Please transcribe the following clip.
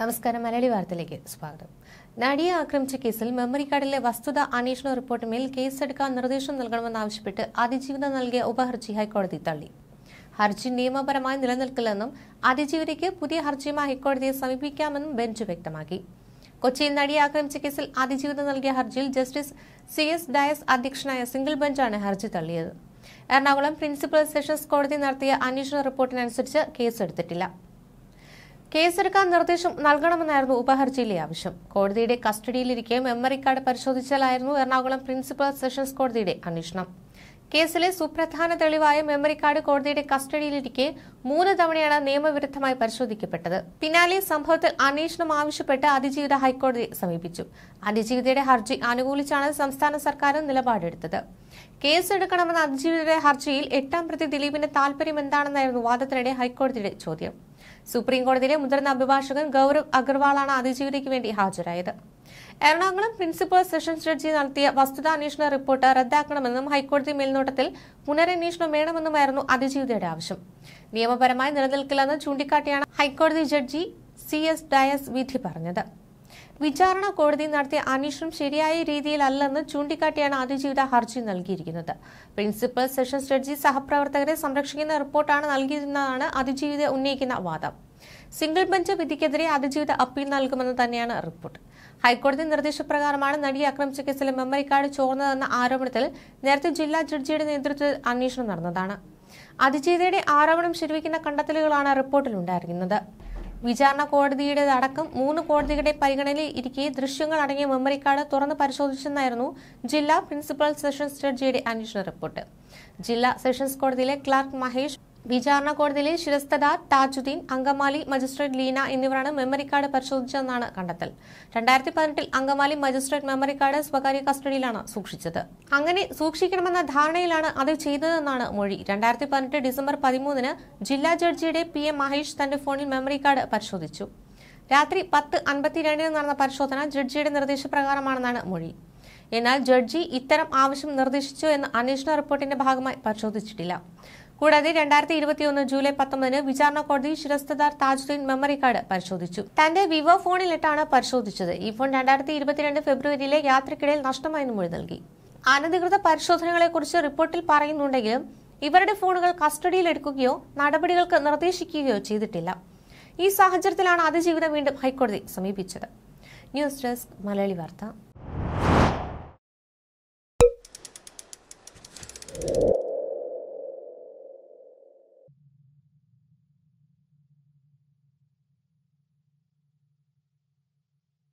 നമസ്കാരം മലയാളി വാർത്തയിലേക്ക് സ്വാഗതം നടിയെ ആക്രമിച്ച കേസിൽ മെമ്മറി കാർഡിലെ വസ്തുത അന്വേഷണ റിപ്പോർട്ടിന്മേൽ കേസെടുക്കാൻ നിർദ്ദേശം നൽകണമെന്നാവശ്യപ്പെട്ട് അതിജീവിത നൽകിയ ഉപഹർജി ഹൈക്കോടതി തള്ളി ഹർജി നിയമപരമായി നിലനിൽക്കില്ലെന്നും അതിജീവിതയ്ക്ക് പുതിയ ഹർജിയുമായി ഹൈക്കോടതിയെ സമീപിക്കാമെന്നും ബെഞ്ച് വ്യക്തമാക്കി കൊച്ചിയിൽ നടിയെ ആക്രമിച്ച കേസിൽ അതിജീവിത നൽകിയ ഹർജിയിൽ ജസ്റ്റിസ് സി എസ് ഡയസ് അധ്യക്ഷനായ സിംഗിൾ ബെഞ്ചാണ് ഹർജി തള്ളിയത് എറണാകുളം പ്രിൻസിപ്പൽ സെഷൻസ് കോടതി നടത്തിയ അന്വേഷണ റിപ്പോർട്ടിനനുസരിച്ച് കേസെടുത്തിട്ടില്ല കേസെടുക്കാൻ നിർദ്ദേശം നൽകണമെന്നായിരുന്നു ഉപഹർജിയിലെ ആവശ്യം കോടതിയുടെ കസ്റ്റഡിയിലിരിക്കെ മെമ്മറി കാർഡ് പരിശോധിച്ചാലായിരുന്നു എറണാകുളം പ്രിൻസിപ്പൽ സെഷൻസ് കോടതിയുടെ അന്വേഷണം കേസിലെ സുപ്രധാന തെളിവായ മെമ്മറി കാർഡ് കോടതിയുടെ കസ്റ്റഡിയിലിരിക്കെ മൂന്ന് തവണയാണ് നിയമവിരുദ്ധമായി പരിശോധിക്കപ്പെട്ടത് പിന്നാലെ സംഭവത്തിൽ അന്വേഷണം ആവശ്യപ്പെട്ട് അതിജീവിത ഹൈക്കോടതിയെ സമീപിച്ചു അതിജീവിതയുടെ ഹർജി അനുകൂലിച്ചാണ് സംസ്ഥാന സർക്കാരും നിലപാടെടുത്തത് കേസെടുക്കണമെന്ന അതിജീവിതയുടെ ഹർജിയിൽ എട്ടാം പ്രതി ദിലീപിന്റെ താൽപര്യം എന്താണെന്നായിരുന്നു വാദത്തിനിടെ ഹൈക്കോടതിയുടെ ചോദ്യം സുപ്രീംകോടതിയിലെ മുതിർന്ന അഭിഭാഷകൻ ഗൌരവ് അഗർവാളാണ് അതിജീവിതയ്ക്ക് വേണ്ടി ഹാജരായത് എറണാകുളം പ്രിൻസിപ്പൽ സെഷൻസ് ജഡ്ജി നടത്തിയ വസ്തുതാന്വേഷണ റിപ്പോർട്ട് റദ്ദാക്കണമെന്നും ഹൈക്കോടതി മേൽനോട്ടത്തിൽ പുനരന്വേഷണം വേണമെന്നുമായിരുന്നു അതിജീവിതയുടെ ആവശ്യം നിയമപരമായി നിലനിൽക്കില്ലെന്ന് ചൂണ്ടിക്കാട്ടിയാണ് ഹൈക്കോടതി ജഡ്ജി സി എസ് ഡയസ് വിധി പറഞ്ഞത് വിചാരണ കോടതി നടത്തിയ അന്വേഷണം ശരിയായ രീതിയിലല്ലെന്ന് ചൂണ്ടിക്കാട്ടിയാണ് അതിജീവിത ഹർജി നൽകിയിരിക്കുന്നത് പ്രിൻസിപ്പൽ സെഷൻസ് ജഡ്ജി സഹപ്രവർത്തകരെ സംരക്ഷിക്കുന്ന റിപ്പോർട്ടാണ് നൽകിയതെന്നാണ് അതിജീവിത ഉന്നയിക്കുന്ന വാദം സിംഗിൾ ബെഞ്ച് വിധിക്കെതിരെ അതിജീവിത അപ്പീൽ നൽകുമെന്ന് തന്നെയാണ് റിപ്പോർട്ട് ഹൈക്കോടതി നിർദ്ദേശപ്രകാരമാണ് നടിയെ ആക്രമിച്ച കേസിലെ മെമ്മറി കാർഡ് ചോർന്നതെന്ന ആരോപണത്തിൽ നേരത്തെ ജില്ലാ ജഡ്ജിയുടെ നേതൃത്വത്തിൽ അന്വേഷണം നടന്നതാണ് അതിജീവിതയുടെ ആരോപണം ശരിവയ്ക്കുന്ന കണ്ടെത്തലുകളാണ് റിപ്പോർട്ടിലുണ്ടായിരിക്കുന്നത് വിചാരണ കോടതിയുടേതടക്കം മൂന്ന് കോടതികളുടെ പരിഗണനയിൽ ഇരിക്കെ ദൃശ്യങ്ങൾ അടങ്ങിയ മെമ്മറി കാർഡ് തുറന്ന് പരിശോധിച്ചെന്നായിരുന്നു ജില്ലാ പ്രിൻസിപ്പൽ സെഷൻസ് ജഡ്ജിയുടെ അന്വേഷണ റിപ്പോർട്ട് ജില്ലാ സെഷൻസ് കോടതിയിലെ ക്ലാർക്ക് മഹേഷ് വിചാരണ കോടതിയിലെ ശിരസ്തദ താജുദ്ദീൻ അങ്കമാലി മജിസ്ട്രേറ്റ് ലീന എന്നിവരാണ് മെമ്മറി കാർഡ് പരിശോധിച്ചതെന്നാണ് കണ്ടെത്തൽ രണ്ടായിരത്തി പതിനെട്ടിൽ അങ്കമാലി മജിസ്ട്രേറ്റ് മെമ്മറി കാർഡ് സ്വകാര്യ കസ്റ്റഡിയിലാണ് സൂക്ഷിച്ചത് അങ്ങനെ സൂക്ഷിക്കണമെന്ന ധാരണയിലാണ് അത് ചെയ്തതെന്നാണ് മൊഴി രണ്ടായിരത്തി പതിനെട്ട് ഡിസംബർ പതിമൂന്നിന് ജില്ലാ ജഡ്ജിയുടെ പി എം മഹേഷ് തന്റെ ഫോണിൽ മെമ്മറി കാർഡ് പരിശോധിച്ചു രാത്രി പത്ത് അൻപത്തിരണ്ടിന് നടന്ന പരിശോധന ജഡ്ജിയുടെ നിർദ്ദേശപ്രകാരമാണെന്നാണ് മൊഴി എന്നാൽ ജഡ്ജി ഇത്തരം ആവശ്യം നിർദ്ദേശിച്ചു എന്ന് അന്വേഷണ റിപ്പോർട്ടിന്റെ ഭാഗമായി പരിശോധിച്ചിട്ടില്ല കൂടാതെ രണ്ടായിരത്തി ഇരുപത്തിയൊന്ന് ജൂലൈ പത്തൊമ്പതിന് വിചാരണ കോടതി ശിരസ്തദാർ താജുദ്ദീൻ മെമ്മറി കാർഡ് പരിശോധിച്ചു തന്റെ വിവോ ഫോണിലിട്ടാണ് പരിശോധിച്ചത് ഈ ഫോൺ രണ്ടായിരത്തി ഇരുപത്തിരണ്ട് ഫെബ്രുവരിയിലെ യാത്രക്കിടയിൽ നഷ്ടമായി മൊഴി നൽകി അനധികൃത പരിശോധനകളെക്കുറിച്ച് റിപ്പോർട്ടിൽ പറയുന്നുണ്ടെങ്കിലും ഇവരുടെ ഫോണുകൾ കസ്റ്റഡിയിൽ എടുക്കുകയോ നടപടികൾക്ക് നിർദ്ദേശിക്കുകയോ ചെയ്തിട്ടില്ല ഈ സാഹചര്യത്തിലാണ് അതിജീവിതം വീണ്ടും ഹൈക്കോടതി സമീപിച്ചത് ന്യൂസ് ഡെസ്ക് മലയാളി വാർത്ത